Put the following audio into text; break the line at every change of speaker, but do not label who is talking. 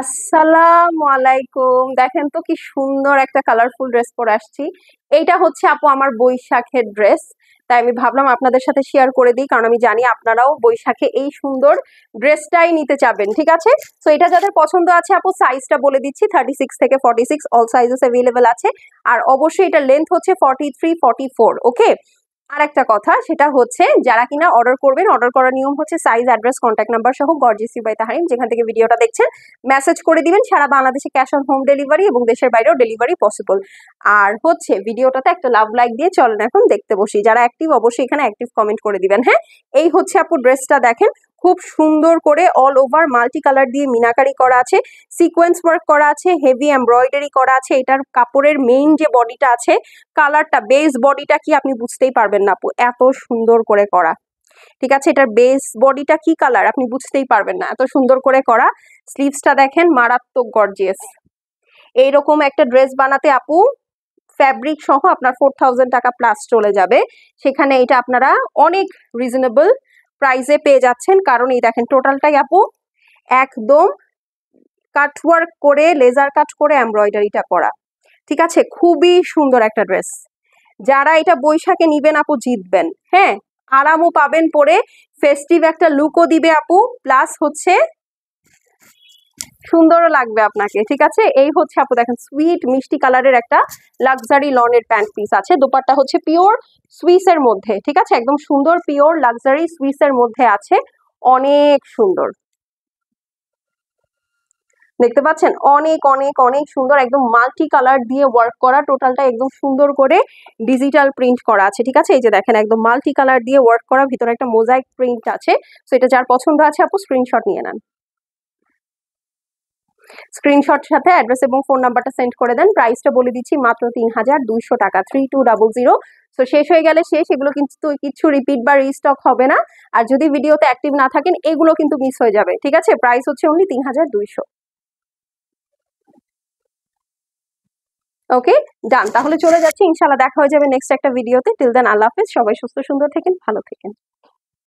আসসালাম আলাইকুম দেখেন তো কি সুন্দর একটা কালারফুল ড্রেস পরে আসছি এইটা হচ্ছে আপু আমার বৈশাখের ড্রেস তাই আমি ভাবলাম আপনাদের সাথে শেয়ার করে দিই কারণ আমি জানি আপনারাও বৈশাখে এই সুন্দর ড্রেসটাই নিতে চাবেন ঠিক আছে তো এটা যাদের পছন্দ আছে আপু সাইজটা বলে দিচ্ছি থার্টি সিক্স থেকে forty six all sizes available আছে আর অবশ্যই এটা লেন্থ হচ্ছে forty three forty four okay আর একটা কথা সেটা হচ্ছে যারা কিনা অর্ডার করবেন অর্ডার করার নিয়ম হচ্ছে সাইজ অ্যাড্রেস কন্ট্যাক্ট নাম্বার সহ গর্জিসি বাই তাহারিম যেখান থেকে ভিডিওটা দেখছেন মেসেজ করে দিবেন সারা বাংলাদেশে ক্যাশ অন হোম ডেলিভারি এবং দেশের বাইরেও ডেলিভারি পসিবল আর হচ্ছে ভিডিওটাতে একটা লাভ লাইক দিয়ে চলেন এখন দেখতে বসি যারা অ্যাক্টিভ অবশ্যই এখানে অ্যাক্টিভ কমেন্ট করে দিবেন হ্যাঁ এই হচ্ছে আপু ড্রেসটা দেখেন খুব সুন্দর করে অল ওভার মাল্টি কালার দিয়ে মিনাকারি করা আছে সিকোয়েন্স ওয়ার্ক করা আছে হেভি এমব্রয়ডারি করা আছে এটার কাপড়ের মেইন যে বডিটা আছে কালারটা বেস বডিটা কি আপনি বুঝতেই পারবেন না আপু এত সুন্দর করে করা ঠিক আছে এটার বেস বডিটা কি কালার আপনি বুঝতেই পারবেন না এত সুন্দর করে করা স্লিভসটা দেখেন মারাত্মক গর্জিয়াস এইরকম একটা ড্রেস বানাতে আপু ফ্যাব্রিক সহ আপনার ফোর টাকা প্লাস চলে যাবে সেখানে এটা আপনারা অনেক রিজনেবল প্রাইজে পেয়ে যাচ্ছেন কারণ এই দেখেন টোটালটাই আপু একদম কাটওয়ার্ক করে লেজার কাট করে এমব্রয়ডারিটা করা ঠিক আছে খুবই সুন্দর একটা ড্রেস যারা এটা বৈশাখে নিবেন আপু জিতবেন হ্যাঁ আরামও পাবেন পরে ফেস্টিভ একটা লুকও দিবে আপু প্লাস হচ্ছে সুন্দরও লাগবে আপনাকে ঠিক আছে এই হচ্ছে আপু দেখেন সুইট মিষ্টি কালারের একটা লাক্সারি লনের প্যান্ট পিস আছে দোপারটা হচ্ছে পিওর সুইসের মধ্যে ঠিক আছে একদম সুন্দর পিওর লাক্সারি সুইসের মধ্যে আছে অনেক সুন্দর দেখতে পাচ্ছেন অনেক অনেক অনেক সুন্দর একদম মাল্টি কালার দিয়ে ওয়ার্ক করা টোটালটা একদম সুন্দর করে ডিজিটাল প্রিন্ট করা আছে ঠিক আছে এই যে দেখেন একদম মাল্টি কালার দিয়ে ওয়ার্ক করা ভিতরে একটা মোজাইক প্রিন্ট আছে সো এটা যার পছন্দ আছে আপু স্ক্রিনশট নিয়ে নেন স্ক্রিনশট সাথে অ্যাড্রেস এবং ফোন নাম্বারটা সেন্ড করে দেন প্রাইসটা বলে দিচ্ছি মাত্র তিন হাজার দুইশো টাকা three two double zero so শেষ হয়ে গেলে শেষ এগুলো কিন্তু কিছু রিপিট বা রিস্টক হবে না আর যদি ভিডিওতে অ্যাক্টিভ না থাকেন এগুলো কিন্তু মিস হয়ে যাবে ঠিক আছে প্রাইস হচ্ছে অনলি তিন হাজার দুইশো ওকে ডান তাহলে চলে যাচ্ছি ইনশাল্লাহ দেখা হয়ে যাবে নেক্সট একটা ভিডিওতে টিল দেন আল্লাহ হাফেজ সবাই সুস্থ সুন্দর থাকেন ভালো থাকেন